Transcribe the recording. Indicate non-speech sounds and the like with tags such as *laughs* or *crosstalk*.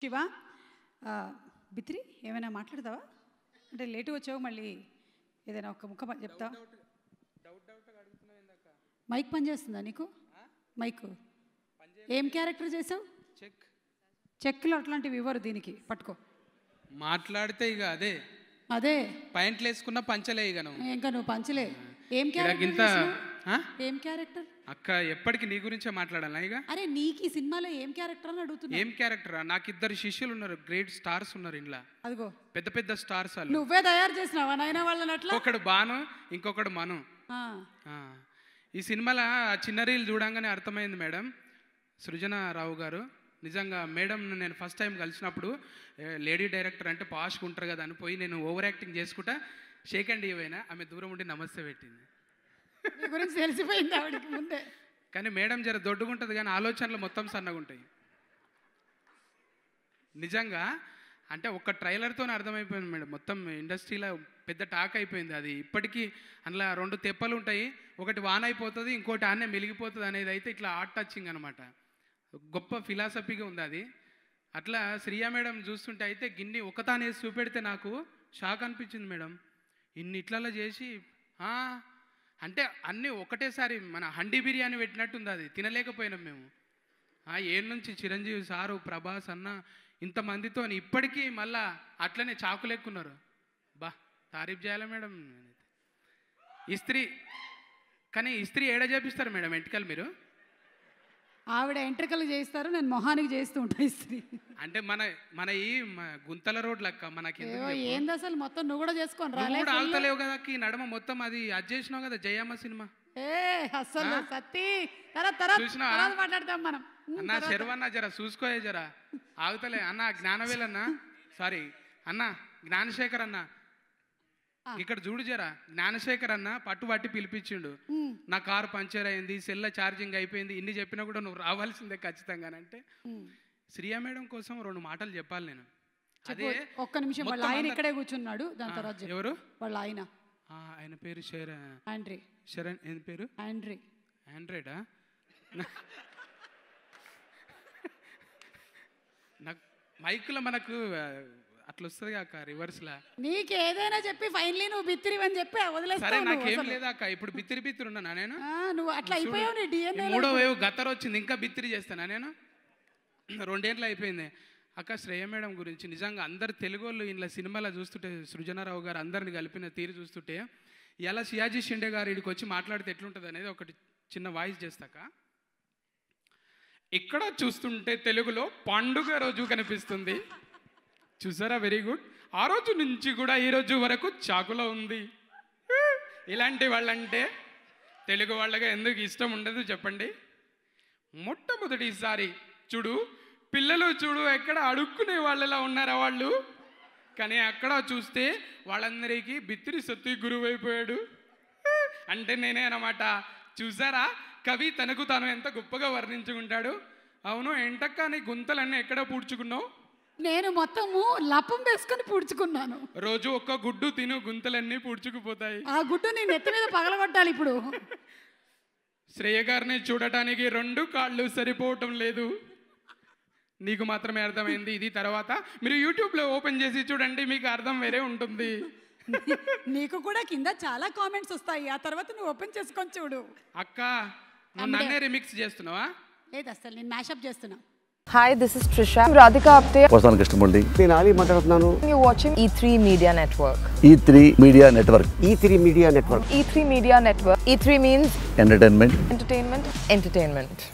శివ బిత్రి ఏమైనా మాట్లాడతావా అంటే లేటు వచ్చావు మళ్ళీ ఏదైనా ఒక ముఖం చెప్తా మైక్ పనిచేస్తుందా నీకు మైక్ ఏం క్యారెక్టర్ చేసావు చెక్ చెక్లో అట్లాంటివి ఇవ్వరు దీనికి పట్టుకో మాట్లాడితే ఇక అదే అదే పైంట్లు వేసుకున్నా పంచలే ఇక నువ్వు ఇంకా నువ్వు పంచలే ఏం క్యారెక్టర్ ఏం క్యారెక్టర్ అక్క ఎప్పటికి నీ గురించే మాట్లాడాలా ఇక అరే నీకు ఈ సినిమాలో ఏం క్యారెక్టర్ అని అడుగుతున్నా ఏం క్యారెక్టర్ నాకు ఇద్దరు శిష్యులు ఉన్నారు గ్రేట్ స్టార్స్ ఉన్నారు ఇంట్లో అదిగో పెద్ద పెద్ద స్టార్స్ నువ్వే తయారు చేసినావా నాయన వాళ్ళని అట్లా ఒకడు బాను ఇంకొకడు మను ఈ సినిమాలో ఆ చిన్న రీల్ చూడంగానే అర్థమైంది మేడం సృజనారావు గారు నిజంగా మేడం నేను ఫస్ట్ టైం కలిసినప్పుడు లేడీ డైరెక్టర్ అంటే పాష్గా ఉంటారు కదా అని పోయి నేను ఓవర్ యాక్టింగ్ చేసుకుంటా షేక్ అండ్ ఇవైనా ఆమె దూరం ఉండి నమస్తే పెట్టింది గురించి తెలిసిపోయింది ఆవిడకి ముందే కానీ మేడం జర దొడ్డుగుంటుంది కానీ ఆలోచనలు మొత్తం సన్నగా ఉంటాయి నిజంగా అంటే ఒక్క ట్రైలర్తోనే అర్థమైపోయింది మేడం మొత్తం ఇండస్ట్రీలో పెద్ద టాక్ అయిపోయింది అది ఇప్పటికీ అందులో రెండు తెప్పలు ఉంటాయి ఒకటి వాన్ అయిపోతుంది ఇంకోటి ఆనే మెలిగిపోతుంది అనేది అయితే ఇట్లా ఆర్ట్ టచింగ్ అనమాట గొప్ప ఫిలాసఫీగా ఉంది అది అట్లా శ్రీయా మేడం చూస్తుంటే అయితే గిన్ని ఒకతానేసి చూపెడితే నాకు షాక్ అనిపించింది మేడం ఇన్ని ఇట్లలో చేసి అంటే అన్నీ ఒకటేసారి మన హండీ బిర్యానీ పెట్టినట్టుంది అది తినలేకపోయినాం మేము ఆ ఏడు నుంచి చిరంజీవి సారు ప్రభాస్ అన్న ఇంతమందితో ఇప్పటికీ మళ్ళా అట్లనే చాకులెక్కున్నారు బా తారీఫ్ చేయాలా మేడం ఇస్త్రీ కానీ ఇస్త్రీ ఏడ చేపిస్తారు మేడం వెంటకాలు మీరు ఆవిడ ఎంట్రికలు చేస్తారు నేను మొహానికి చేస్తూ ఉంటా ఇస్త్రీ అంటే మన మన ఈ గుంతల రోడ్ లక్క మనకి ఏంది అసలు మొత్తం నువ్వు కూడా చేసుకోని రాలేదు కదా ఈ నడమ మొత్తం అది అది చేసినావు కదా జయమ్మ సినిమా ఏ అసలు సత్తి తర్వాత తర్వాత మాట్లాడతాం మనం అన్న శర్వన్న జర చూసుకోయే జరా ఆగుతలే అన్న జ్ఞానవేలన్న సారీ అన్న జ్ఞానశేఖర్ అన్నా ఇక్కడ చూడు జరా జ్ఞానశేఖర్ అన్న పట్టుబట్టి పిలిపించిండు నా కారు పంచర్ అయింది సెల్ల ఛార్జింగ్ అయిపోయింది ఇన్ని చెప్పినా కూడా నువ్వు రావాల్సిందే ఖచ్చితంగా అంటే శ్రీయా మేడం కోసం రెండు మాటలు చెప్పాలి నేను అదే ఒక్క నిమిషం వాళ్ళ ఆయన ఇక్కడే కూర్చున్నాడు దాని తర్వాత ఎవరు వాళ్ళ ఆయన ఆయన పేరు శరణ్ ఆండ్రీ శరణ్ ఏం పేరు ఆండ్రీ ఆండ్రేడా *laughs* నాకు మైక్లో మనకు అట్లా వస్తుంది కాక రివర్స్ లా నీకు ఏదైనా చెప్పి ఫైనలీ నువ్వు బిత్తిరి అని చెప్పి వదిలేస్తా నాకేం లేదక్క ఇప్పుడు బిత్తిరి బిత్తిరి ఉన్నానా నేను నువ్వు అట్లా అయిపోయావు నీ డిఎన్ఏ మూడో వేవ్ గతర వచ్చింది ఇంకా బిత్తిరి చేస్తాను నేను రెండేళ్ళు అయిపోయింది అక్క శ్రేయ మేడం గురించి నిజంగా అందరు తెలుగు వాళ్ళు ఇంట్లో సినిమాలో చూస్తుంటే సృజనారావు గారు అందరిని కలిపిన తీరు చూస్తుంటే ఎలా సియాజీ షిండే గారు ఇక్కడికి వచ్చి మాట్లాడితే ఎట్లుంటుంది అనేది ఒకటి చిన్న వాయిస్ చేస్తాక ఇక్కడ చూస్తుంటే తెలుగులో పండుగ రోజు కనిపిస్తుంది చూసారా వెరీ గుడ్ ఆ రోజు నుంచి కూడా ఈ రోజు వరకు చాకులో ఉంది ఇలాంటి వాళ్ళంటే తెలుగు వాళ్ళగా ఎందుకు ఇష్టం ఉండదు చెప్పండి మొట్టమొదటిసారి చూడు పిల్లలు చూడు ఎక్కడ అడుక్కునే వాళ్ళలా ఉన్నారా వాళ్ళు కానీ అక్కడ చూస్తే వాళ్ళందరికీ బిత్తిరి సొత్తి గురువైపోయాడు అంటే నేనే అనమాట చూసారా కవి తనకు తాను ఎంత గొప్పగా వర్ణించుకుంటాడు అవును ఎంటక్క నీ గుంతలన్నీ ఎక్కడ పూడ్చుకున్నావు నేను మొత్తము లపం వేసుకుని పూడ్చుకున్నాను రోజు ఒక్క గుడ్డు తిను గుంతలన్నీ పూడ్చుకుపోతాయి ఆ గుడ్డు నీ నెత్తి మీద పగలగొట్టాలి ఇప్పుడు శ్రేయ గారిని చూడటానికి రెండు కాళ్ళు సరిపోవటం లేదు నీకు మాత్రమే అర్థమైంది ఇది తర్వాత మీరు యూట్యూబ్లో ఓపెన్ చేసి చూడండి మీకు అర్థం వేరే ఉంటుంది నీకు కూడా కింద చాలా కామెంట్స్ వస్తాయి ఆ తర్వాత నువ్వు ఓపెన్ చేసుకొని చూడు అక్క నన్నే రిమిక్స్ చేస్తున్నావా లేదు అసలు నేను మ్యాషప్ చేస్తున్నా hi this is Trisha Radhika Apte వస్తాను కృష్ణమురళి నేను ఆలి మాట్లాడుతున్నాను you watching E three media network E three media network E three media network E three media network E three means entertainment entertainment entertainment